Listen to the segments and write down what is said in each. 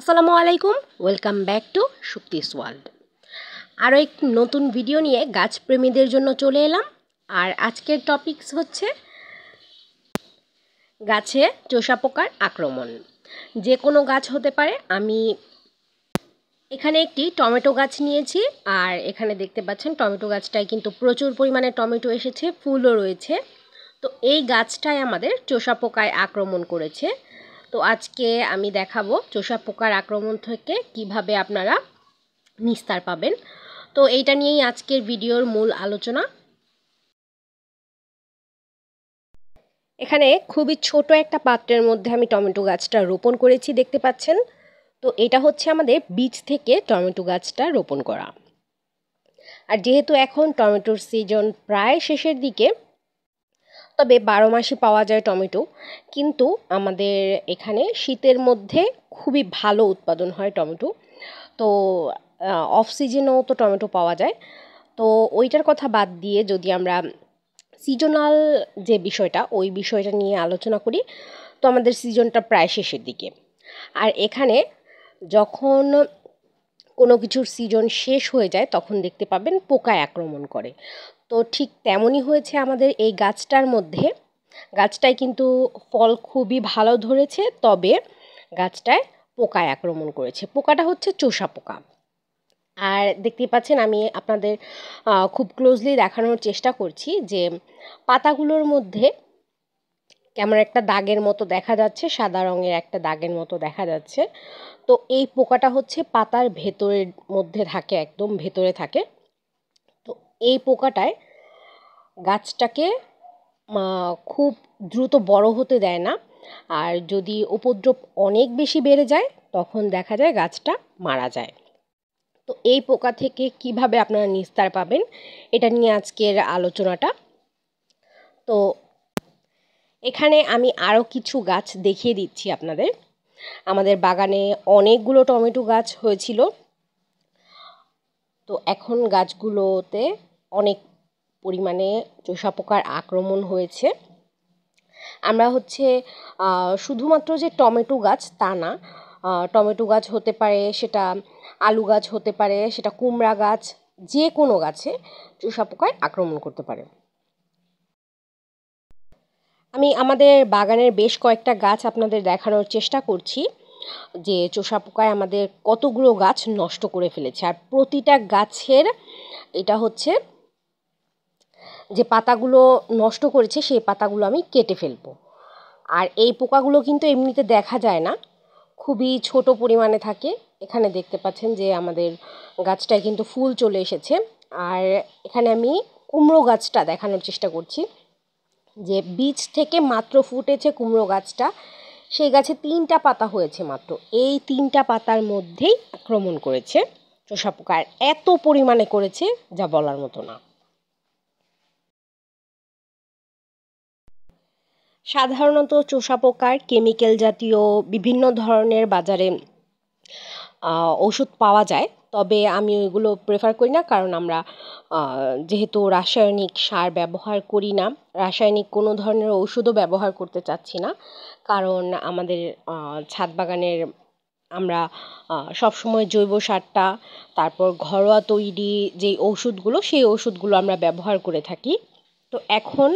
আসসালামু আলাইকুম welcome back to Shuktis world আরও এক নতুন ভিডিও নিয়ে গাছপ্রেমীদের জন্য চলে এলাম আর আজকের টপিকস হচ্ছে গাছে চোষা পোকার আক্রমণ যে কোনো গাছ হতে পারে আমি এখানে একটি টমেটো গাছ নিয়েছি আর এখানে দেখতে পাচ্ছেন টমেটো গাছটায় কিন্তু প্রচুর পরিমাণে টমেটো এসেছে ফুলও রয়েছে তো এই গাছটায় আমাদের চোষা পোকায় আক্রমণ করেছে তো আজকে আমি দেখাবো চোষা পোকার আক্রমণ থেকে কিভাবে আপনারা নিস্তার পাবেন তো এইটা নিয়েই আজকের ভিডিওর মূল আলোচনা এখানে খুবই ছোট একটা পাত্রের মধ্যে আমি টমেটো গাছটা রোপণ করেছি দেখতে পাচ্ছেন তো এটা হচ্ছে আমাদের বীজ থেকে টমেটো গাছটা রোপণ করা আর যেহেতু এখন টমেটোর সিজন প্রায় শেষের দিকে তবে বারো মাসে পাওয়া যায় টমেটো কিন্তু আমাদের এখানে শীতের মধ্যে খুবই ভালো উৎপাদন হয় টমেটো তো অফ সিজনেও তো টমেটো পাওয়া যায় তো ওইটার কথা বাদ দিয়ে যদি আমরা সিজনাল যে বিষয়টা ওই বিষয়টা নিয়ে আলোচনা করি তো আমাদের সিজনটা প্রায় শেষের দিকে আর এখানে যখন কোনো কিছুর সিজন শেষ হয়ে যায় তখন দেখতে পাবেন পোকায় আক্রমণ করে তো ঠিক তেমনই হয়েছে আমাদের এই গাছটার মধ্যে গাছটায় কিন্তু ফল খুবই ভালো ধরেছে তবে গাছটায় পোকায় আক্রমণ করেছে পোকাটা হচ্ছে চোষা পোকা আর দেখতে পাচ্ছেন আমি আপনাদের খুব ক্লোজলি দেখানোর চেষ্টা করছি যে পাতাগুলোর মধ্যে কেমন একটা দাগের মতো দেখা যাচ্ছে সাদা রঙের একটা দাগের মতো দেখা যাচ্ছে তো এই পোকাটা হচ্ছে পাতার ভেতরের মধ্যে থাকে একদম ভেতরে থাকে তো এই পোকাটায় গাছটাকে খুব দ্রুত বড় হতে দেয় না আর যদি উপদ্রব অনেক বেশি বেড়ে যায় তখন দেখা যায় গাছটা মারা যায় তো এই পোকা থেকে কিভাবে আপনারা নিস্তার পাবেন এটা নিয়ে আজকের আলোচনাটা এখানে আমি আরও কিছু গাছ দেখিয়ে দিচ্ছি আপনাদের আমাদের বাগানে অনেকগুলো টমেটো গাছ হয়েছিল তো এখন গাছগুলোতে অনেক পরিমাণে চোষা পোকার আক্রমণ হয়েছে আমরা হচ্ছে শুধুমাত্র যে টমেটো গাছ তা না টমেটো গাছ হতে পারে সেটা আলু গাছ হতে পারে সেটা কুমড়া গাছ যে কোনো গাছে চোষা পোকায় আক্রমণ করতে পারে আমি আমাদের বাগানের বেশ কয়েকটা গাছ আপনাদের দেখানোর চেষ্টা করছি যে চোষা পোকায় আমাদের কতগুলো গাছ নষ্ট করে ফেলেছে আর প্রতিটা গাছের এটা হচ্ছে যে পাতাগুলো নষ্ট করেছে সেই পাতাগুলো আমি কেটে ফেলবো আর এই পোকাগুলো কিন্তু এমনিতে দেখা যায় না খুবই ছোট পরিমাণে থাকে এখানে দেখতে পাচ্ছেন যে আমাদের গাছটায় কিন্তু ফুল চলে এসেছে আর এখানে আমি কুমড়ো গাছটা দেখানোর চেষ্টা করছি যে বীজ থেকে মাত্র ফুটেছে কুমড়ো গাছটা সেই গাছে তিনটা পাতা হয়েছে মাত্র এই তিনটা পাতার মধ্যেই আক্রমণ করেছে চোষা পোকার এত পরিমাণে করেছে যা বলার মতো না সাধারণত চোষা পোকার কেমিক্যাল জাতীয় বিভিন্ন ধরনের বাজারে ওষুধ পাওয়া যায় তবে আমি ওইগুলো প্রেফার করি না কারণ আমরা যেহেতু রাসায়নিক সার ব্যবহার করি না রাসায়নিক কোনো ধরনের ওষুধও ব্যবহার করতে চাচ্ছি না কারণ আমাদের ছাদ বাগানের আমরা সবসময় জৈব সারটা তারপর ঘরোয়া তৈরি যেই ওষুধগুলো সেই ওষুধগুলো আমরা ব্যবহার করে থাকি তো এখন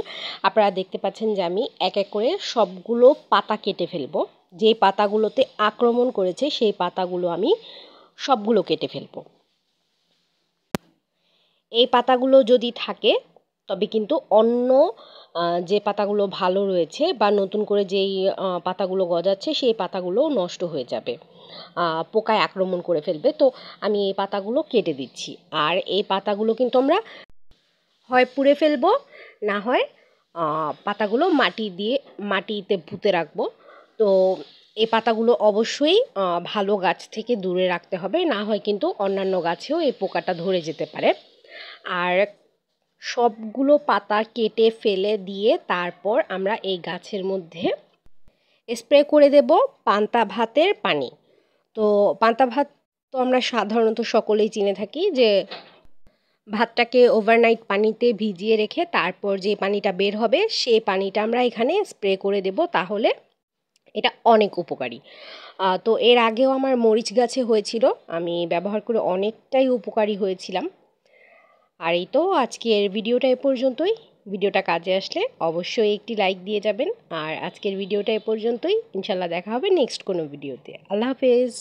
আপনারা দেখতে পাচ্ছেন যে আমি এক এক করে সবগুলো পাতা কেটে ফেলবো যে পাতাগুলোতে আক্রমণ করেছে সেই পাতাগুলো আমি সবগুলো কেটে ফেলব এই পাতাগুলো যদি থাকে তবে কিন্তু অন্য যে পাতাগুলো ভালো রয়েছে বা নতুন করে যেই পাতাগুলো গজাচ্ছে সেই পাতাগুলো নষ্ট হয়ে যাবে পোকায় আক্রমণ করে ফেলবে তো আমি এই পাতাগুলো কেটে দিচ্ছি আর এই পাতাগুলো কিন্তু আমরা হয় পুড়ে ফেলবো না হয় পাতাগুলো মাটি দিয়ে মাটিতে পুঁতে রাখবো তো এই পাতাগুলো অবশ্যই ভালো গাছ থেকে দূরে রাখতে হবে না হয় কিন্তু অন্যান্য গাছেও এই পোকাটা ধরে যেতে পারে আর সবগুলো পাতা কেটে ফেলে দিয়ে তারপর আমরা এই গাছের মধ্যে স্প্রে করে দেব পান্তা ভাতের পানি তো পান্তা ভাত তো আমরা সাধারণত সকলেই চিনে থাকি যে ভাতটাকে ওভারনাইট পানিতে ভিজিয়ে রেখে তারপর যে পানিটা বের হবে সেই পানিটা আমরা এখানে স্প্রে করে দেব তাহলে এটা অনেক উপকারী তো এর আগেও আমার মরিচ গাছে হয়েছিল আমি ব্যবহার করে অনেকটাই উপকারী হয়েছিলাম আর এই তো আজকের ভিডিওটা এ পর্যন্তই ভিডিওটা কাজে আসলে অবশ্যই একটি লাইক দিয়ে যাবেন আর আজকের ভিডিওটা এ পর্যন্তই ইনশাল্লাহ দেখা হবে নেক্সট কোনো ভিডিওতে আল্লাহ হাফেজ